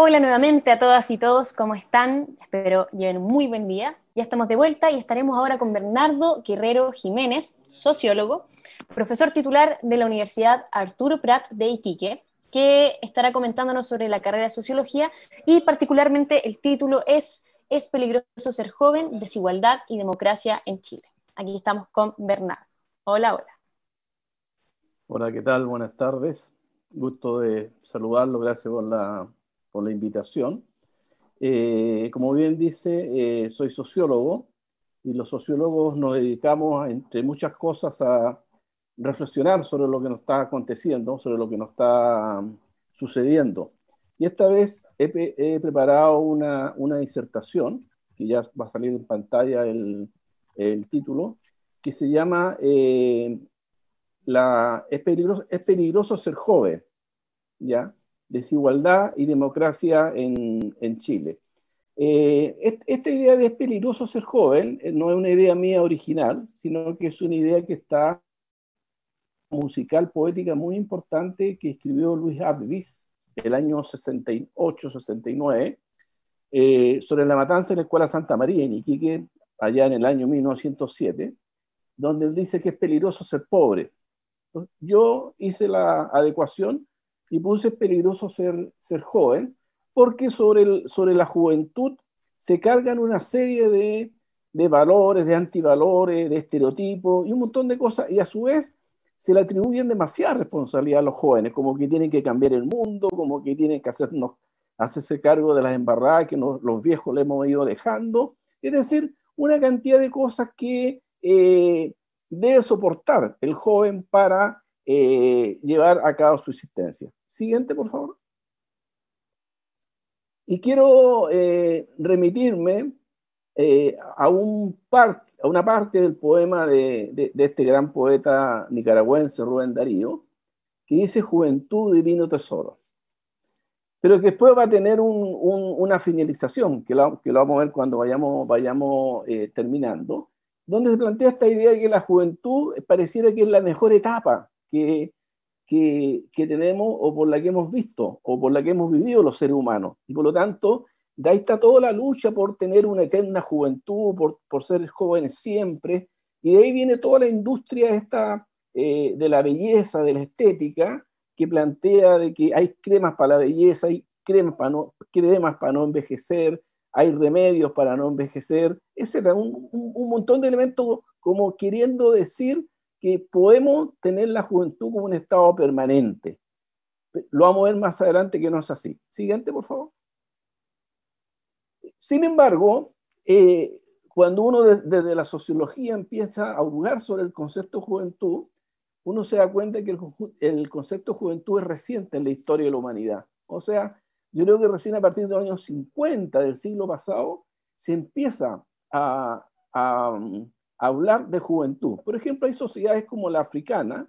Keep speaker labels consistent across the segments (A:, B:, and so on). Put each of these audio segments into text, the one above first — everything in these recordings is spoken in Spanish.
A: Hola nuevamente a todas y todos, ¿cómo están? Espero
B: lleven muy buen día. Ya estamos de vuelta y estaremos ahora con Bernardo Guerrero Jiménez, sociólogo, profesor titular de la Universidad Arturo Prat de Iquique, que estará comentándonos sobre la carrera de sociología y particularmente el título es ¿Es peligroso ser joven? Desigualdad y democracia en Chile. Aquí estamos con Bernardo. Hola, hola.
A: Hola, ¿qué tal? Buenas tardes. Gusto de saludarlo, gracias por la por la invitación. Eh, como bien dice, eh, soy sociólogo y los sociólogos nos dedicamos, entre muchas cosas, a reflexionar sobre lo que nos está aconteciendo, sobre lo que nos está mm, sucediendo. Y esta vez he, preparado una, disertación, que ya va a salir en pantalla el, título, que se llama eh, la, es, peligroso, es peligroso ser joven, ¿ya? desigualdad y democracia en, Chile. Eh, esta idea de es peligroso ser joven eh, no es una idea mía original, sino que es una idea que está musical, poética muy importante que escribió Luis Advis el año 68-69 eh, sobre la matanza en la Escuela Santa María en Iquique, allá en el año 1907, donde él dice que es peligroso ser pobre. Yo hice la adecuación y puse es peligroso ser, ser joven, porque sobre, sobre la juventud se cargan una serie de, valores, de antivalores, de estereotipos y un montón de cosas, y a su vez se le atribuyen demasiada responsabilidad a los jóvenes, como que tienen que cambiar el mundo, como que tienen que hacernos, hacerse cargo de las embarradas que los viejos le hemos ido dejando, es decir, una cantidad de cosas que eh, debe soportar el joven para eh, llevar a cabo su existencia. Siguiente, por favor. Y quiero eh, remitirme eh, a, un par, a una parte del poema de, este gran poeta nicaragüense, Rubén Darío, que dice Juventud, Divino Tesoro pero que después va a tener una finalización, que lo, vamos a ver cuando vayamos, vayamos eh, terminando, donde se plantea esta idea de que la juventud pareciera que es la mejor etapa que, que, tenemos o por la que hemos visto o por la que hemos vivido los seres humanos. Y por lo tanto, de ahí está toda la lucha por tener una eterna juventud, por, por ser jóvenes siempre. Y de ahí viene toda la industria esta, eh, de la belleza, de la estética, que plantea de que hay cremas para la belleza, hay cremas para no, cremas para no envejecer, hay remedios para no envejecer, etc. un, un montón de elementos como queriendo decir que podemos tener la juventud como un estado permanente. Lo vamos a ver más adelante que no es así. Siguiente, por favor. Sin embargo, eh, cuando uno desde la sociología empieza a hurgar sobre el concepto juventud, uno se da cuenta que el, concepto juventud es reciente en la historia de la humanidad. O sea, yo creo que recién a partir de los años 50 del siglo pasado se empieza a, hablar de juventud. Por ejemplo, hay sociedades como la africana,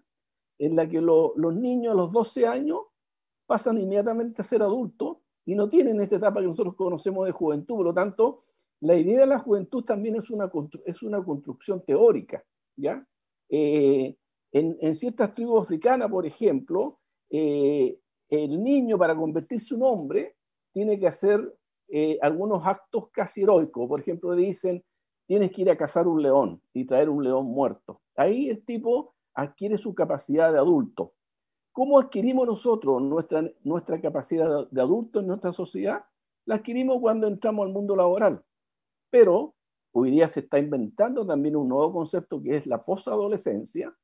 A: en la que los niños a los 12 años pasan inmediatamente a ser adultos y no tienen esta etapa que nosotros conocemos de juventud. Por lo tanto, la idea de la juventud también es una, es una construcción teórica. ¿ya? Eh, en, ciertas tribus africanas, por ejemplo, eh, el niño para convertirse en hombre tiene que hacer eh, algunos actos casi heroicos. Por ejemplo, dicen, tienes que ir a cazar un león y traer un león muerto. Ahí el tipo adquiere su capacidad de adulto. ¿Cómo adquirimos nosotros nuestra, capacidad de adulto en nuestra sociedad? La adquirimos cuando entramos al mundo laboral. Pero hoy día se está inventando también un nuevo concepto que es la posadolescencia,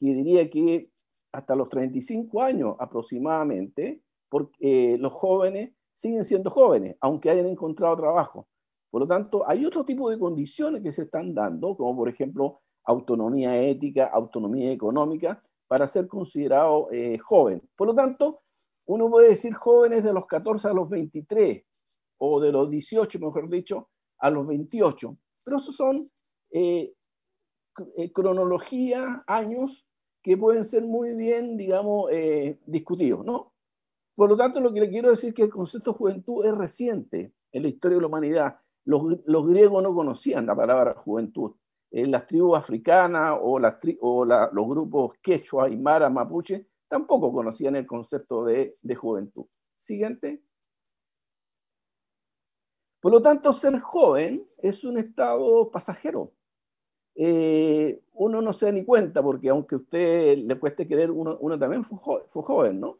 A: que diría que hasta los 35 años aproximadamente, porque eh, los jóvenes siguen siendo jóvenes, aunque hayan encontrado trabajo. Por lo tanto, hay otro tipo de condiciones que se están dando, como por ejemplo autonomía ética, autonomía económica, para ser considerado eh, joven. Por lo tanto, uno puede decir jóvenes de los 14 a los 23, o de los 18, mejor dicho, a los 28. Pero esos son eh, cronologías, eh, cronología, años que pueden ser muy bien, digamos, discutidos, ¿no? Por lo tanto, lo que le quiero decir es que el concepto de juventud es reciente en la historia de la humanidad los, griegos no conocían la palabra juventud. Eh, las tribus africanas o, los grupos quechua, aymara, mapuche, tampoco conocían el concepto de, juventud. Siguiente. Por lo tanto, ser joven es un estado pasajero. Eh, uno no se da ni cuenta, porque aunque a usted le cueste creer, uno, también fue, joven, ¿no?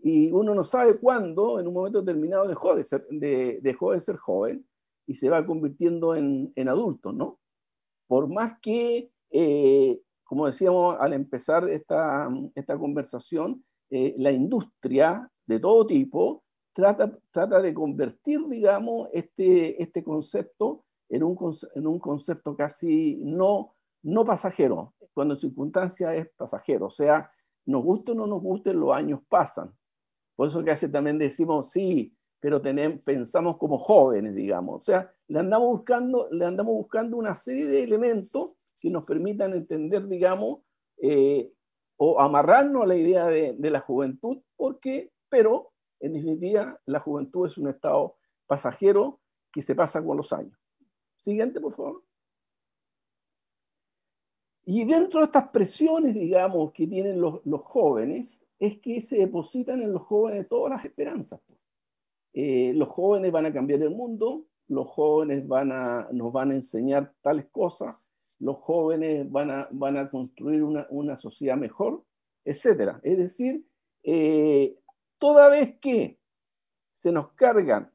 A: Y uno no sabe cuándo, en un momento determinado, dejó de ser joven y se va convirtiendo en, en adulto, ¿no? Por más que, eh, como decíamos al empezar esta, esta conversación, eh, la industria de todo tipo trata, trata de convertir, digamos, este, este concepto en un, en un concepto casi no, no pasajero, cuando en circunstancia es pasajero, o sea, nos guste o no nos guste, los años pasan. Por eso que hace también decimos, sí, pero pensamos como jóvenes, digamos. O sea, le andamos, buscando, le andamos buscando una serie de elementos que nos permitan entender, digamos, eh, o amarrarnos a la idea de, la juventud, porque, pero, en definitiva, la juventud es un estado pasajero que se pasa con los años. Siguiente, por favor. Y dentro de estas presiones, digamos, que tienen los, jóvenes, es que se depositan en los jóvenes todas las esperanzas. Eh, los jóvenes van a cambiar el mundo, los jóvenes van a, nos van a enseñar tales cosas, los jóvenes van a, van a construir una, una sociedad mejor, etc. Es decir, eh, toda vez que se nos cargan,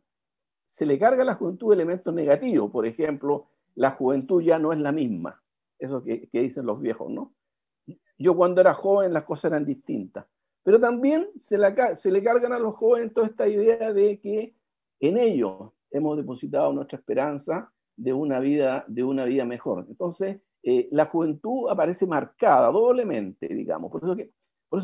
A: se le carga a la juventud elementos negativos, por ejemplo, la juventud ya no es la misma, eso que, que dicen los viejos, ¿no? Yo cuando era joven las cosas eran distintas. Pero también se, le cargan a los jóvenes toda esta idea de que en ellos hemos depositado nuestra esperanza de una vida, de una vida mejor. Entonces, eh, la juventud aparece marcada doblemente, digamos. Por eso, que,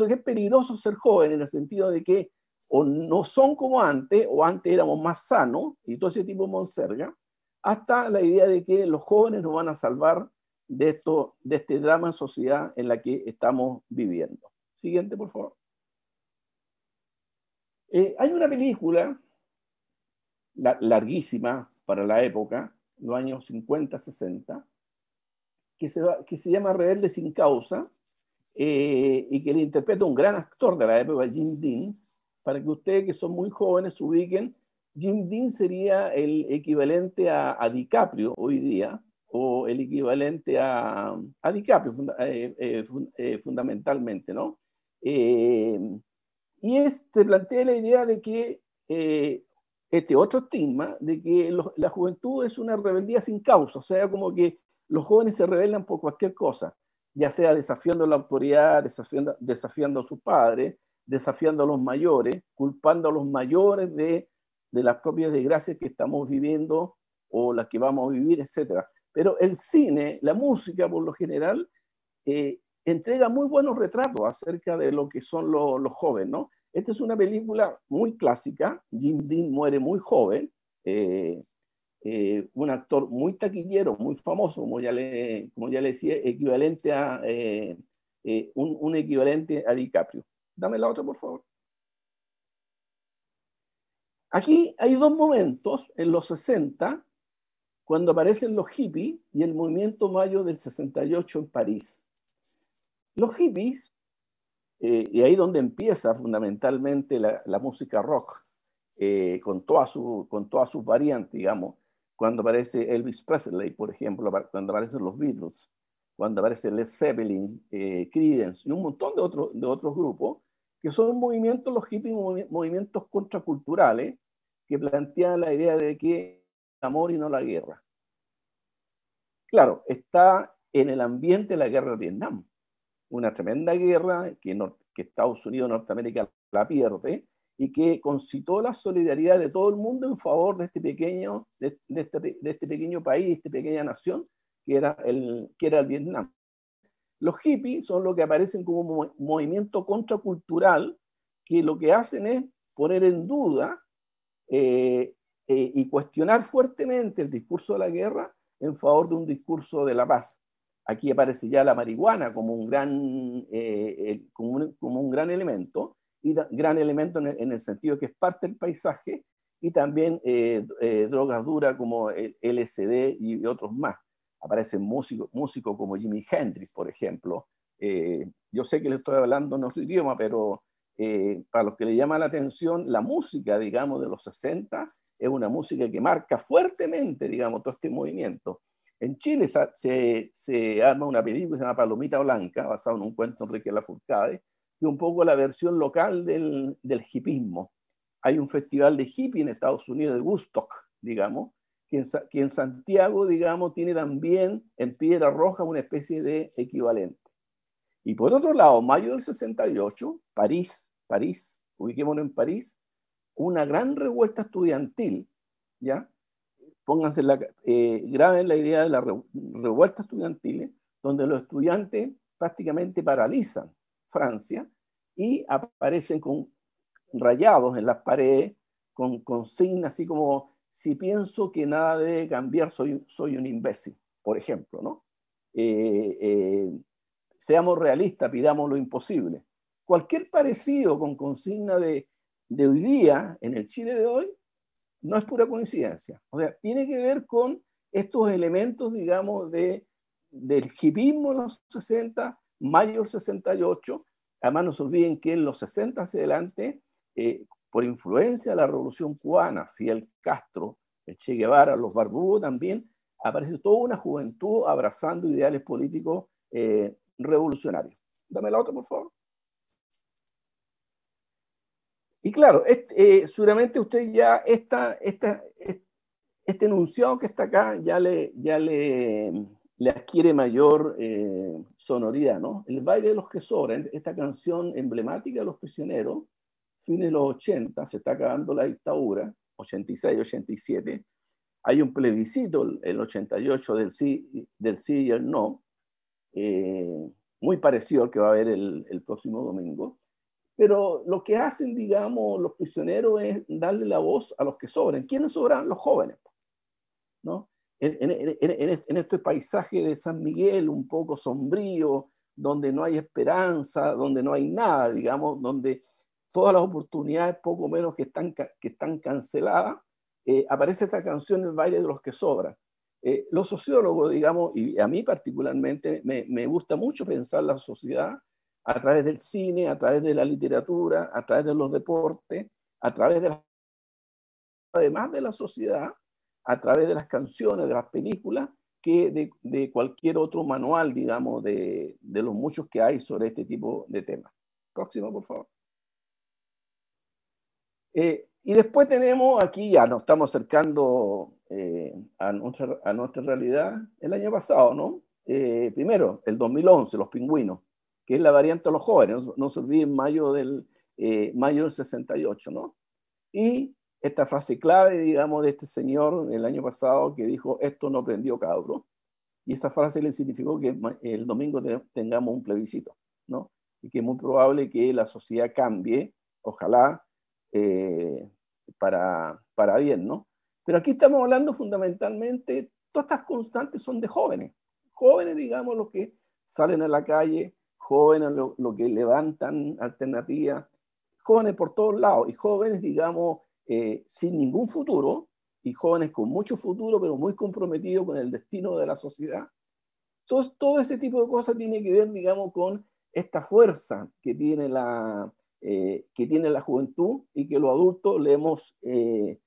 A: que es peligroso ser joven en el sentido de que o no son como antes, o antes éramos más sanos, y todo ese tipo de monserga, hasta la idea de que los jóvenes nos van a salvar de, esto, de este drama en sociedad en la que estamos viviendo. Siguiente, por favor. Eh, hay una película larguísima para la época, los años 50, 60, que se, que se llama Rebelde sin causa eh, y que le interpreta un gran actor de la época, Jim Dean, para que ustedes que son muy jóvenes se ubiquen. Jim Dean sería el equivalente a, DiCaprio hoy día, o el equivalente a, DiCaprio eh, fundamentalmente, ¿no? Y es, se plantea la idea de que eh, este otro estigma, de que la juventud es una rebeldía sin causa, o sea, como que los jóvenes se rebelan por cualquier cosa, ya sea desafiando la autoridad, desafiando, desafiando a sus padres, desafiando a los mayores, culpando a los mayores de, las propias desgracias que estamos viviendo o las que vamos a vivir, etc. Pero el cine, la música por lo general, eh, entrega muy buenos retratos acerca de lo que son los jóvenes, ¿no? Esta es una película muy clásica, Jim Dean muere muy joven, eh, eh, un actor muy taquillero, muy famoso, como ya le, como ya le decía, equivalente a, eh, un, un equivalente a DiCaprio. Dame la otra, por favor. Aquí hay dos momentos en los 60, cuando aparecen los hippies y el movimiento mayo del 68 en París. Los hippies, eh, y ahí donde empieza fundamentalmente la, música rock, eh, con, toda su, todas sus variantes, digamos, cuando aparece Elvis Presley, por ejemplo, cuando aparecen los Beatles, cuando aparece Led Zeppelin, eh, Creedence y un montón de, otros de otros grupos, que son movimientos, los hippies, movimientos contraculturales que plantean la idea de que el amor y no la guerra. Claro, está en el ambiente de la guerra de Vietnam una tremenda guerra que, Estados Unidos, Norteamérica la pierde y que concitó la solidaridad de todo el mundo en favor de este pequeño, de, este, este, pequeño país, de esta pequeña nación que era, el, que era Vietnam. Los hippies son lo que aparecen como un movimiento contracultural que lo que hacen es poner en duda eh, eh, y cuestionar fuertemente el discurso de la guerra en favor de un discurso de la paz. Aquí aparece ya la marihuana como un gran, eh, eh, como, un, gran elemento, y gran elemento en el, sentido que es parte del paisaje, y también eh, drogas duras como el LSD y otros más. Aparecen músicos como Jimi Hendrix, por ejemplo. yo sé que le estoy hablando en otro idioma, pero para los que le llama la atención, la música, digamos, de los 60 es una música que marca fuertemente, digamos, todo este movimiento. En Chile se, se arma una película que se llama Palomita Blanca, basada en un cuento de Enrique Lafourcade, que un poco la versión local del, del hipismo. Hay un festival de hippie en Estados Unidos, de Woodstock, digamos, que en, que en Santiago, digamos, tiene también en Piedra Roja una especie de equivalente. Y por otro lado, mayo del 68, París, París, ubiquémonos en París, una gran revuelta estudiantil, ¿ya? pónganse la, eh, graben la idea de la revuelta revueltas estudiantiles, ¿eh? donde los estudiantes prácticamente paralizan Francia y aparecen con rayados en las paredes, con consignas así como, si pienso que nada debe cambiar, soy, soy un imbécil, por ejemplo, ¿no? Eh, eh, seamos realistas, pidamos lo imposible. Cualquier parecido con consigna de, de hoy día, en el Chile de hoy, no es pura coincidencia. O sea, tiene que ver con estos elementos, digamos, de, del hipismo en los 60, mayo 68. Además, no se olviden que en los 60 hacia adelante, eh, por influencia de la revolución cubana, Fidel Castro, el Che Guevara, los Barbudos también, aparece toda una juventud abrazando ideales políticos eh, revolucionarios. Dame la otra, por favor. Y claro, eh, seguramente usted ya esta, esta, este, enunciado que está acá ya le, ya le, le adquiere mayor eh, sonoridad, ¿no? El baile de los que sobran, esta canción emblemática de los prisioneros, fin de los 80, se está acabando la dictadura, 86, 87, hay un plebiscito, el 88 del sí, del sí y el no, eh, muy parecido al que va a haber el próximo domingo, pero lo que hacen, digamos, los prisioneros es darle la voz a los que sobran. ¿Quiénes sobran? Los jóvenes. Pues, ¿no? En, este paisaje de San Miguel un poco sombrío, donde no hay esperanza, donde no hay nada, digamos, donde todas las oportunidades poco menos que están, que están canceladas, eh, aparece esta canción El baile de los que sobran. Eh, los sociólogos, digamos, y a mí particularmente me, me gusta mucho pensar la sociedad a través del cine, a través de la literatura, a través de los deportes, a través de además de la sociedad, a través de las canciones, de las películas, que de, cualquier otro manual, digamos, de, los muchos que hay sobre este tipo de temas. Próximo, por favor. Eh, y después tenemos aquí, ya nos estamos acercando eh, a, nuestra, realidad, el año pasado, ¿no? Eh, primero, el 2011, los pingüinos que es la variante de los jóvenes, no, se olviden mayo del, eh, mayo del 68, ¿no? Y esta frase clave, digamos, de este señor el año pasado que dijo, esto no prendió cabro, y esa frase le significó que el domingo tengamos un plebiscito, ¿no? Y que es muy probable que la sociedad cambie, ojalá, eh, para, para bien, ¿no? Pero aquí estamos hablando fundamentalmente, todas estas constantes son de jóvenes, jóvenes, digamos, los que salen a la calle, jóvenes lo, que levantan alternativas, jóvenes por todos lados y jóvenes, digamos, eh, sin ningún futuro y jóvenes con mucho futuro, pero muy comprometidos con el destino de la sociedad. Entonces, todo ese tipo de cosas tiene que ver, digamos, con esta fuerza que tiene la, eh, que tiene la juventud y que los adultos le hemos, eh,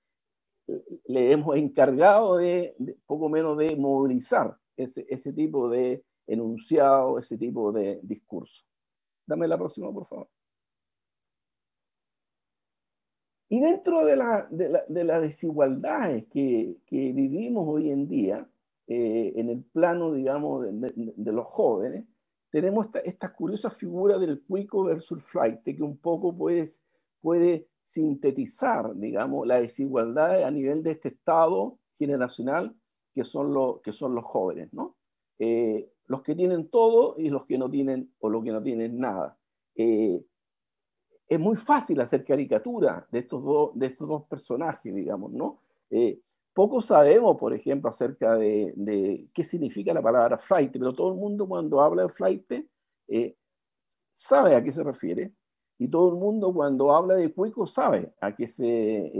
A: le hemos encargado de, de, poco menos de movilizar ese, ese tipo de, enunciado, ese tipo de discurso. Dame la próxima, por favor. Y dentro de, las desigualdades que, vivimos hoy en día, eh, en el plano, digamos, de, los jóvenes, tenemos esta curiosa figura del cuico versus flight, que un poco puedes, puede sintetizar, digamos, las desigualdades a nivel de este estado generacional que son, que son los jóvenes, ¿no? Eh, los que tienen todo y los que no tienen o los que no tienen nada. Eh, es muy fácil hacer caricatura de estos, dos personajes, digamos, ¿no? Eh, poco sabemos, por ejemplo, acerca de, qué significa la palabra flight, pero todo el mundo cuando habla de flight eh, sabe a qué se refiere y todo el mundo cuando habla de cuico sabe a qué se,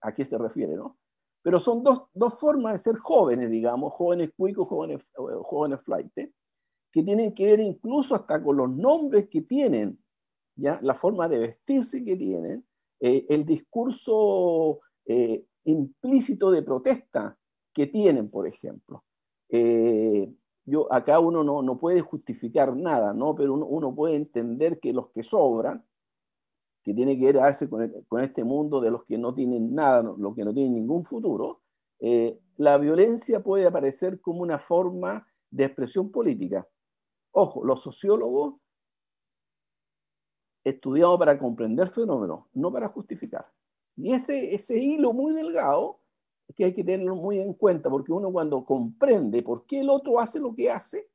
A: a qué se refiere, ¿no? Pero son dos, dos formas de ser jóvenes, digamos, jóvenes cuicos, jóvenes, eh, jóvenes flight, que tienen que ver incluso hasta con los nombres que tienen, ¿ya? la forma de vestirse que tienen, eh, el discurso eh, implícito de protesta que tienen, por ejemplo. yo, acá uno no, no, puede justificar nada, ¿no? pero uno, puede entender que los que sobran que tiene que ver con, este mundo de los que no tienen nada, los que no tienen ningún futuro, eh, la violencia puede aparecer como una forma de expresión política. Ojo, los sociólogos estudiados para comprender fenómenos, no para justificar. Y ese, ese hilo muy delgado que hay que tenerlo muy en cuenta, porque uno cuando comprende por qué el otro hace lo que hace,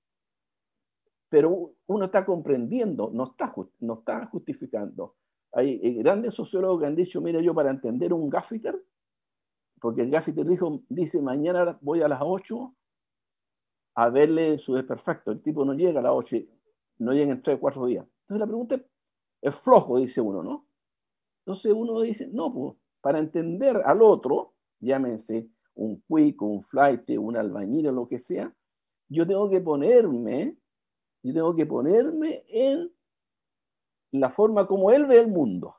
A: pero uno está comprendiendo, no está, no está justificando. Hay eh, grandes sociólogos que han dicho, mira yo para entender un gaffiter, porque el gaffiter dijo, dice, mañana voy a las 8 a verle su desperfecto. El tipo no llega a las 8, no llega en 3 o 4 días. Entonces la pregunta es, flojo, dice uno, ¿no? Entonces uno dice, no, pues para entender al otro, llámense un cuico, un flight, un albañil o lo que sea, yo tengo que ponerme, yo tengo que ponerme en la forma como él ve el mundo.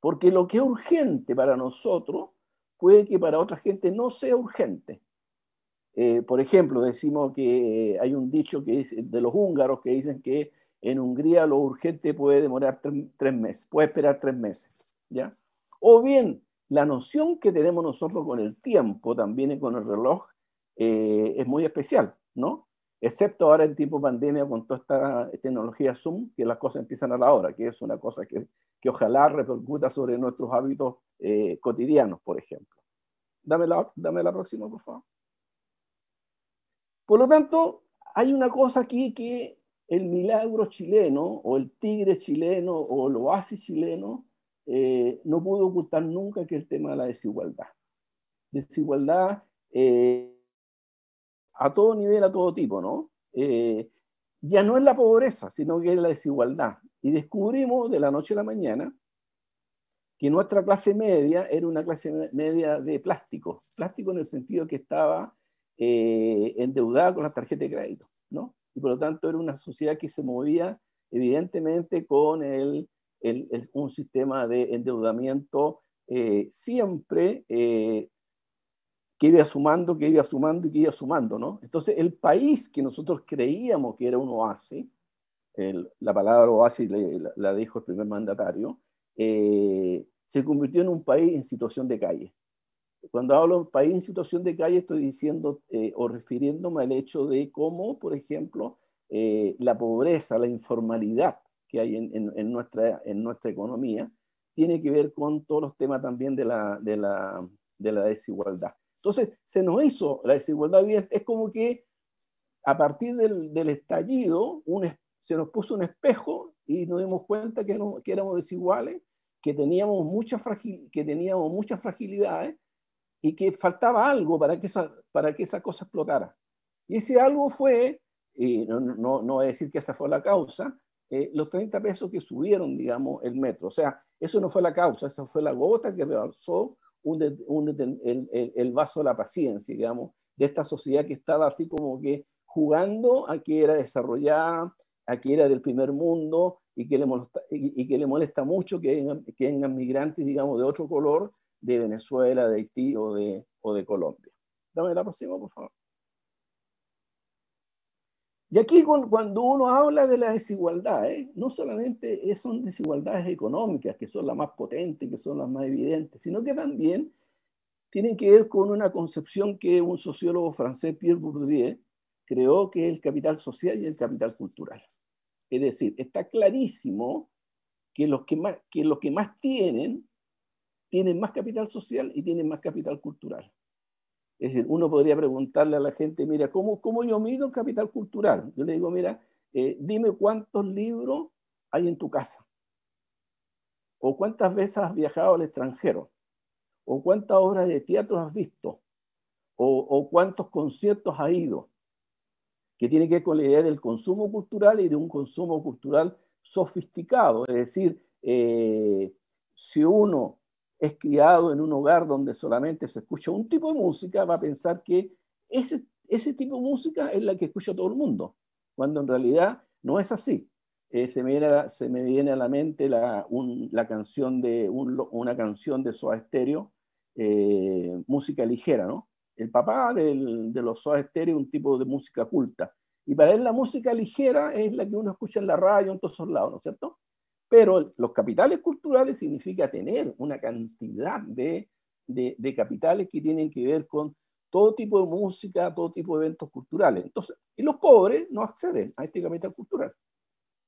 A: Porque lo que es urgente para nosotros puede que para otra gente no sea urgente. Eh, por ejemplo, decimos que hay un dicho que es de los húngaros que dicen que en Hungría lo urgente puede demorar tres, meses, puede esperar tres meses. ¿ya? O bien, la noción que tenemos nosotros con el tiempo, también con el reloj, eh, es muy especial, ¿no? excepto ahora en tiempo pandemia con toda esta tecnología Zoom, que las cosas empiezan a la hora, que es una cosa que, ojalá repercuta sobre nuestros hábitos eh, cotidianos, por ejemplo. Dame la, dame la próxima, por favor. Por lo tanto, hay una cosa aquí que el milagro chileno, o el tigre chileno, o el oasis chileno, eh, no pudo ocultar nunca que el tema de la desigualdad. Desigualdad eh, a todo nivel, a todo tipo, ¿no? Eh, ya no es la pobreza, sino que es la desigualdad. Y descubrimos de la noche a la mañana que nuestra clase media era una clase media de plástico, plástico en el sentido que estaba eh, endeudada con la tarjeta de crédito, ¿no? Y por lo tanto era una sociedad que se movía evidentemente con un sistema de endeudamiento eh, siempre que iba sumando, que iba sumando y que iba sumando, ¿no? Entonces, el país que nosotros creíamos que era un oasis, la palabra oasis la, dijo el primer mandatario, eh, se convirtió en un país en situación de calle. Cuando hablo de país en situación de calle, estoy diciendo eh, o refiriéndome al hecho de cómo, por ejemplo, eh, la pobreza, la informalidad que hay en, nuestra, economía, tiene que ver con todos los temas también de la desigualdad. Entonces, se nos hizo la desigualdad Es como que a partir del, del estallido se nos puso un espejo y nos dimos cuenta que, éramos desiguales, que teníamos, mucha que teníamos muchas fragilidades y que faltaba algo para que esa, para que esa cosa explotara. Y ese algo fue, y no, no, no voy a decir que esa fue la causa, eh, los 30 pesos que subieron, digamos, el metro. O sea, eso no fue la causa, esa fue la gota que rebalsó el, vaso de la paciencia, digamos, de esta sociedad que estaba así como que jugando a que era desarrollada, a que era del primer mundo y que le molesta, y, que le molesta mucho que vengan, migrantes, digamos, de otro color, de Venezuela, de Haití o de, o de Colombia. Dame la próxima, por favor. Y aquí cuando uno habla de las desigualdades, ¿eh? no solamente son desigualdades económicas, que son las más potentes, que son las más evidentes, sino que también tienen que ver con una concepción que un sociólogo francés, Pierre Bourdieu, creó que es el capital social y el capital cultural. Es decir, está clarísimo que los que más, que los que más tienen tienen más capital social y tienen más capital cultural. Es decir, uno podría preguntarle a la gente, mira, ¿cómo, cómo yo mido el capital cultural? Yo le digo, mira, eh, dime cuántos libros hay en tu casa, o cuántas veces has viajado al extranjero, o cuántas obras de teatro has visto, o, cuántos conciertos has ido, que tiene que ver con la idea del consumo cultural y de un consumo cultural sofisticado. Es decir, eh, si uno es criado en un hogar donde solamente se escucha un tipo de música, va a pensar que ese, ese tipo de música es la que escucha todo el mundo, cuando en realidad no es así. Eh, se, me viene a, se, me viene a, la mente la, canción de, una canción de Soa Estéreo, eh, música ligera, ¿no? El papá de los Estéreo es un tipo de música culta. Y para él la música ligera es la que uno escucha en la radio, en todos esos lados, ¿no es cierto? Pero los capitales culturales significa tener una cantidad de, capitales que tienen que ver con todo tipo de música, todo tipo de eventos culturales. Entonces, y los pobres no acceden a este capital cultural.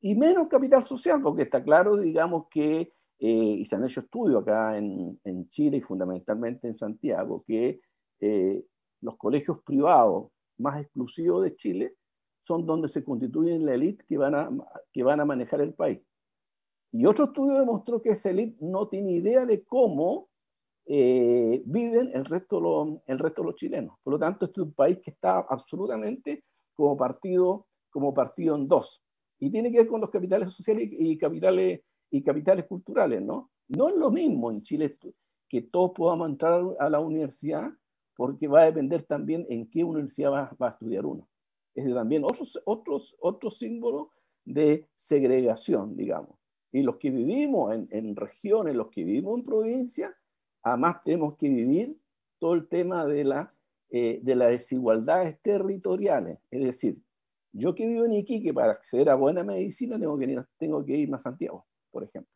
A: Y menos capital social, porque está claro, digamos, que, eh, y se han hecho estudios acá en, Chile y fundamentalmente en Santiago, que eh, los colegios privados más exclusivos de Chile son donde se constituyen la élite que, que van a manejar el país. Y otro estudio demostró que esa no tiene idea de cómo eh, viven el resto, de los, el resto los chilenos. Por lo tanto, este es un país que está absolutamente como partido, como partido en dos. Y tiene que ver con los capitales sociales y capitales, y capitales culturales, ¿no? No es lo mismo en Chile que todos podamos entrar a la universidad, porque va a depender también en qué universidad va, a estudiar uno. Es también otro símbolo de segregación, digamos. Y los que vivimos en, regiones, los que vivimos en provincias, además tenemos que vivir todo el tema de, la, eh, las desigualdades territoriales. Es decir, yo que vivo en Iquique, para acceder a buena medicina tengo que, ir, tengo que irme a Santiago, por ejemplo.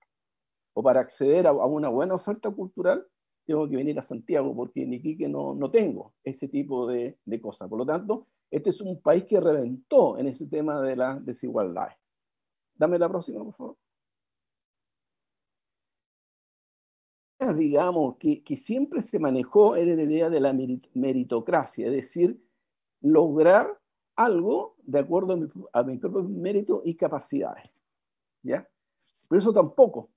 A: O para acceder a, una buena oferta cultural, tengo que venir a Santiago porque en Iquique no, tengo ese tipo de cosas. Por lo tanto, este es un país que reventó en ese tema de las desigualdades. Dame la próxima, por favor. digamos, que, que siempre se manejó era la idea de la meritocracia, es decir, lograr algo de acuerdo a, mi, a mis propios méritos y capacidades. ¿ya? Pero eso tampoco,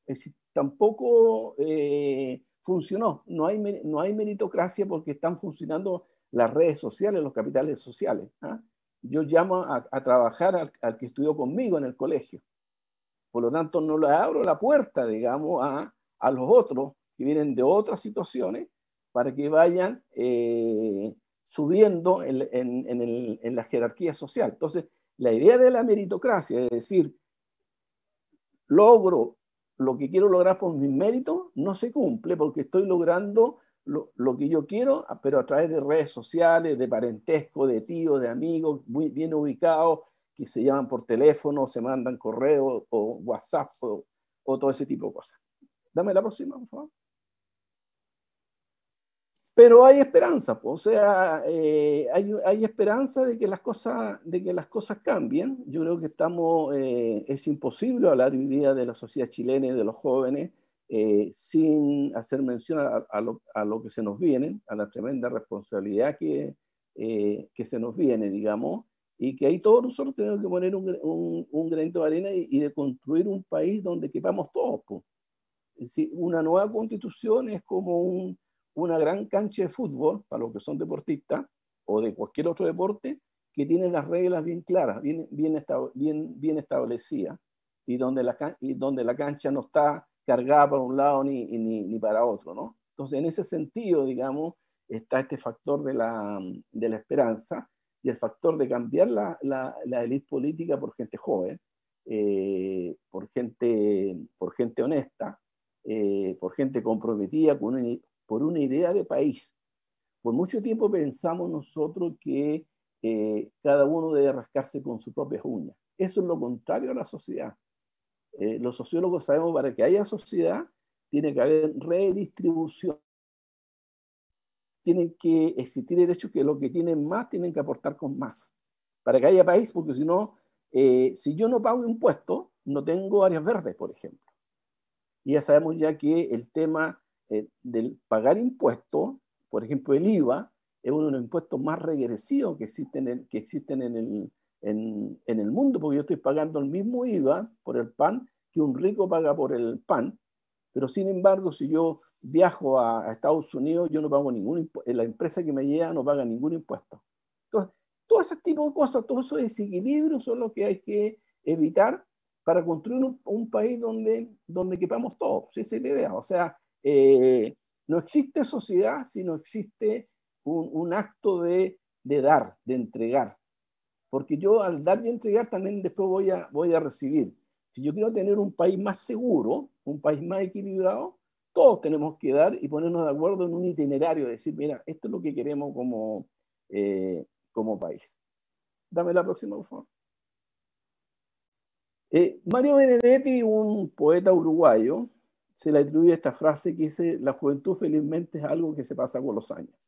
A: tampoco eh, funcionó. No hay, no hay meritocracia porque están funcionando las redes sociales, los capitales sociales. ¿ah? Yo llamo a, trabajar al, al, que estudió conmigo en el colegio. Por lo tanto, no le abro la puerta, digamos, a, a los otros que vienen de otras situaciones, para que vayan eh, subiendo en, la jerarquía social. Entonces, la idea de la meritocracia, es decir, logro lo que quiero lograr por mis méritos, no se cumple porque estoy logrando lo, que yo quiero, pero a través de redes sociales, de parentesco, de tíos, de amigos muy bien ubicados, que se llaman por teléfono, se mandan correos o WhatsApp o todo ese tipo de cosas. Dame la próxima, por favor pero hay esperanza, o sea, eh, hay, hay, esperanza de que, las cosas, de que las cosas cambien. Yo creo que estamos, eh, es imposible hablar hoy día de la sociedad chilena y de los jóvenes eh, sin hacer mención a, lo, a, lo, que se nos viene, a la tremenda responsabilidad que, que se nos viene, digamos, y que ahí todos nosotros tenemos que poner un, un, granito de arena y, de construir un país donde quepamos todos. una nueva constitución es como un una gran cancha de fútbol para los que son deportistas o de cualquier otro deporte que tiene las reglas bien claras, bien, bien, bien, establecidas y donde, la, donde la cancha no está cargada para un lado ni, para otro, ¿no? Entonces, en ese sentido, digamos, está este factor de la, esperanza y el factor de cambiar la, la, élite política por gente joven, eh, por, gente, por gente honesta, eh, por gente comprometida con un, por una idea de país. Por mucho tiempo pensamos nosotros que eh, cada uno debe rascarse con sus propias uñas. Eso es lo contrario a la sociedad. Eh, los sociólogos sabemos para que haya sociedad tiene que haber redistribución. Tiene que existir el hecho que los que tienen más tienen que aportar con más. Para que haya país, porque si no, eh, si yo no pago impuestos, no tengo áreas verdes, por ejemplo. Y ya sabemos ya que el tema eh, del pagar impuestos, por ejemplo el IVA, es uno de los impuestos más regresivos que existen, en, que existen en, el, mundo, porque yo estoy pagando el mismo IVA por el pan que un rico paga por el pan, pero sin embargo, si yo viajo a, Estados Unidos, yo no pago ningún impuesto, eh, la empresa que me lleva no paga ningún impuesto. Entonces, todo ese tipo de cosas, todos esos desequilibrios son los que hay que evitar para construir un, país donde, donde quepamos todos, esa es la idea. O sea, eh, no existe sociedad si no existe un, acto de, dar, de entregar. Porque yo al dar y entregar también después voy a, voy a recibir. Si yo quiero tener un país más seguro, un país más equilibrado, todos tenemos que dar y ponernos de acuerdo en un itinerario, decir, mira, esto es lo que queremos como, eh, como país. Dame la próxima, por favor. Eh, Mario Benedetti, un poeta uruguayo, se le atribuye esta frase que dice, la juventud felizmente es algo que se pasa con los años.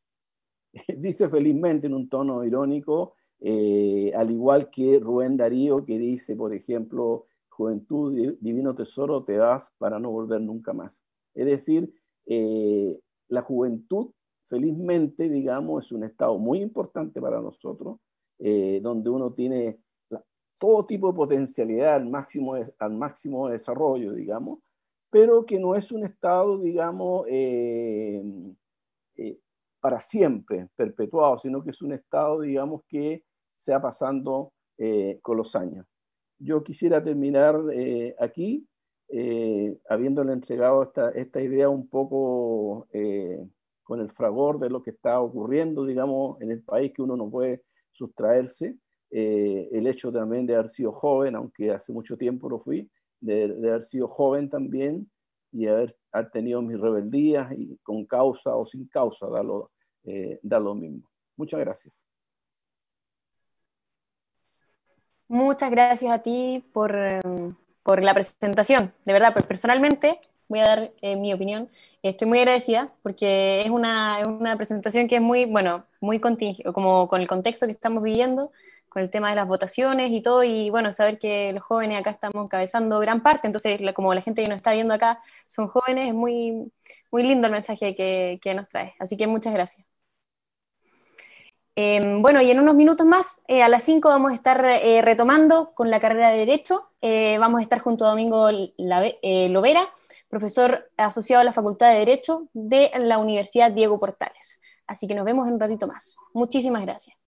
A: dice felizmente en un tono irónico, eh, al igual que Rubén Darío que dice, por ejemplo, juventud, divino tesoro, te das para no volver nunca más. Es decir, eh, la juventud, felizmente, digamos, es un estado muy importante para nosotros, eh, donde uno tiene todo tipo de potencialidad al máximo, al máximo desarrollo, digamos, pero que no es un Estado, digamos, eh, eh, para siempre, perpetuado, sino que es un Estado, digamos, que se ha pasando eh, con los años. Yo quisiera terminar aquí, habiéndole entregado esta, esta, idea un poco con el fragor de lo que está ocurriendo, digamos, en el país, que uno no puede sustraerse. el hecho también de haber sido joven, aunque hace mucho tiempo lo fui, de, haber sido joven también y haber, tenido mis rebeldías y con causa o sin causa, da lo, eh, mismo. Muchas gracias.
B: Muchas gracias a ti em, por, la presentación. De verdad, pues personalmente voy a dar eh, mi opinión. Estoy muy agradecida porque es una, presentación que es muy, bueno, muy como con el contexto que estamos viviendo, con el tema de las votaciones y todo, y bueno, saber que los jóvenes acá estamos encabezando gran parte, entonces como la gente que nos está viendo acá son jóvenes, es muy, muy lindo el mensaje que, nos trae. Así que muchas gracias. Em, bueno, y en unos minutos más, eh, a las 5 vamos a estar eh, retomando con la carrera de Derecho. Eh, vamos a estar junto a Domingo Lovera, profesor asociado a la Facultad de Derecho de la Universidad Diego Portales. Así que nos vemos en un ratito más. Muchísimas gracias.